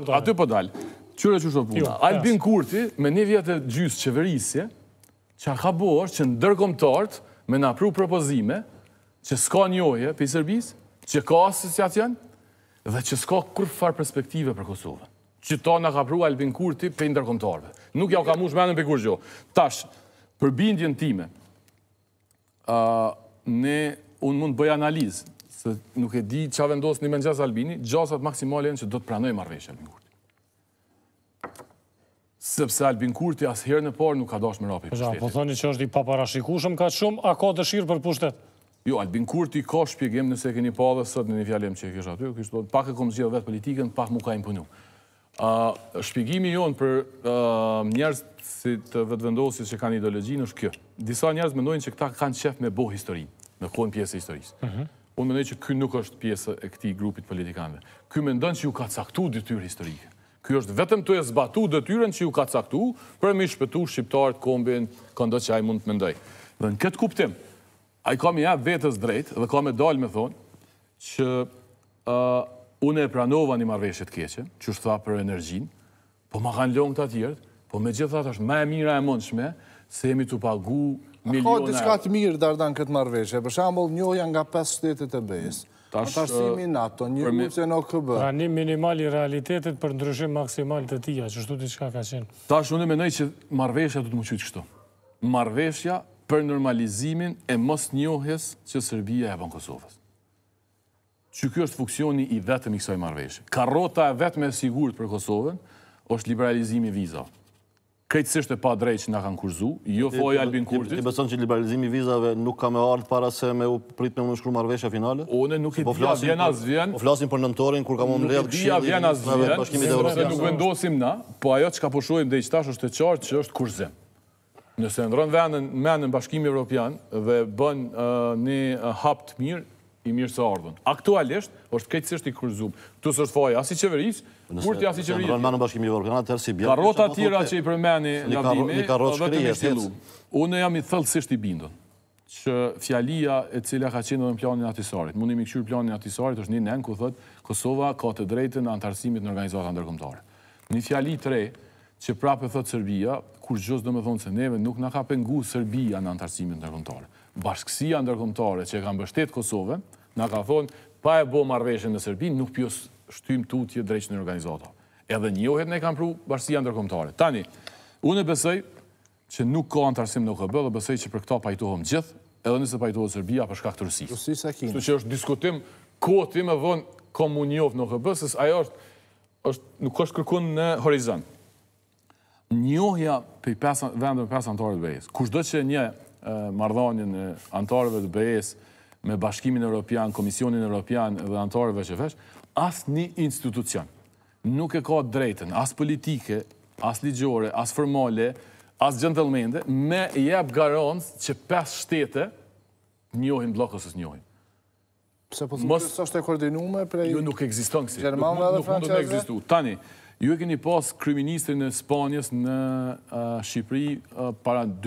Po, po, aty po dalë. Qyre që shumë jo, punë. Albin Kurti, me një vjetë e gjysë qeverisje, që ka bo që ndërkom me në apru propozime, që s'ka njoje për i sërbis, që ka asësiacjen, dhe që s'ka kur farë perspektive për Kosovë. Që ta në ka pru Albin Kurti për ndërkomtarve. Nuk ja u ka mush me anën për kur gjo. Tash, për bindjen time, ne unë mund bëj analizë, se nuk e di qa vendosë një mëngjes Albini, gjasat maksimale e në që do të pranoj marveshja Albin Kurti. Sepse Albin Kurti asë herë në parë nuk ka dashë më rapi për Po thoni që është i paparashikushëm ka shumë, a ka dëshirë për pushtet? Jo, Albin Kurti ka shpjegim nëse e keni pa dhe sëtë në një fjallim që e kështë aty, pak e kom zhjithë vetë politikën, pak mu ka imponu. Shpjegimi jonë për njerës si të vetë vendosit që kanë ideologjinë është kjo. Disa njerës mendojnë që këta kanë qef me bo historinë, në kohën pjesë e historisë. Mhm unë mendoj që ky nuk është pjesë e këtij grupi të politikanëve. Ky mendon se ju ka caktuar detyrë historike. Ky është vetëm të e zbatu detyrën që ju ka caktuar për mi shpetu shqiptarët kombin këndo që ai mund të mendoj. Dhe në këtë kuptim, ai ka më jap vetës drejt dhe ka më dalë me thonë që une uh, unë e pranova një marveshët të që është tha për energjinë, po ma kanë lëngë të tjerë, po megjithatë është më e mira e mundshme se jemi të pagu miliona... A ka diçka të mirë dardan këtë marveshe, për shambull njoja nga 5 shtetet e bejës. Tashimi NATO, një që në OKB. Pra një minimali realitetet për ndryshim maksimal të tia, që shtu diçka ka qenë. Tash unë e menoj që marveshja du të më qytë kështu. Marveshja për normalizimin e mos njohes që Sërbija e bën Kosovës. Që kjo është funksioni i vetëm i kësoj marveshje. Karota e vetëm e sigurët për Kosovën, është liberalizimi vizat krejtësisht e pa drejtë që nga kanë kurzu, jo foj Albin Kurti. Ti beson që liberalizimi vizave nuk ka me ardhë para se me u prit me më shkru marveshja finale? One nuk po i dhja vjena zvjen. O po flasin për nëntorin, kur ka më mrejt këshin. Nuk i dhja vjen nuk vendosim na, po ajo që ka përshuajm dhe i qëtash është të qartë që është kurzim. Nëse ndronë venën me në bashkimi Evropian dhe bën uh, një uh, hap të mirë, i mirë së ardhën. Aktualisht, është këtë i kërzumë. Këtu së është foja, asë i qeverisë, kurti asë i qeverisë. Në rënë manë bashkimi Evropiana, tërë si bjerë. Karota tira që i përmeni lavdime, një karot shkri e tjetë. Unë jam i thëllësisht i bindën, që fjalia e cila ka qenë dhe në planin atisarit, mundi mi këshurë planin atisarit, është një nënë ku thëtë, Kosova ka të drejtë në antarësimit në organizatë andërkomtare. Një fjali tre, që prapë e thotë Serbia, kur gjosë dhe me thonë se neve nuk në ka pengu Serbia në antarësimin ndërkomtare. Bashkësia ndërkomtare që e kam bështet Kosove, në ka thonë, pa e bo marveshën në Serbi, nuk pjo shtym të utje dreqë në organizatë. Edhe njohet ne kam pru bashkësia ndërkomtare. Tani, unë e besëj që nuk ka antarësim në KB dhe besoj që për këta pajtohëm gjithë, edhe nëse pajtohë Serbia për shkak të rësisë. Rësisë që është diskutim, kotim e vonë komunjov në KB, sës ajo është, nuk është kërkun në horizont, njohja për vendëve për pesë antarëve të be kushtë dhe që një mardhanin antarëve të BE-s me bashkimin e Europian, komisionin e Europian dhe antarëve që fesh, asë një institucion nuk e ka drejten, asë politike, asë ligjore, asë formale, asë gentlemente, me jebë garans që pesë shtete njohin blokës ësë njohin. Pse po të nështë është e koordinume prej... Jo, nuk existon kësi. Gjermanda dhe Francesa? Nuk me existu. Tani, Ju e keni pas kryministrin e Spanjës në uh, Shqipëri uh, para 2.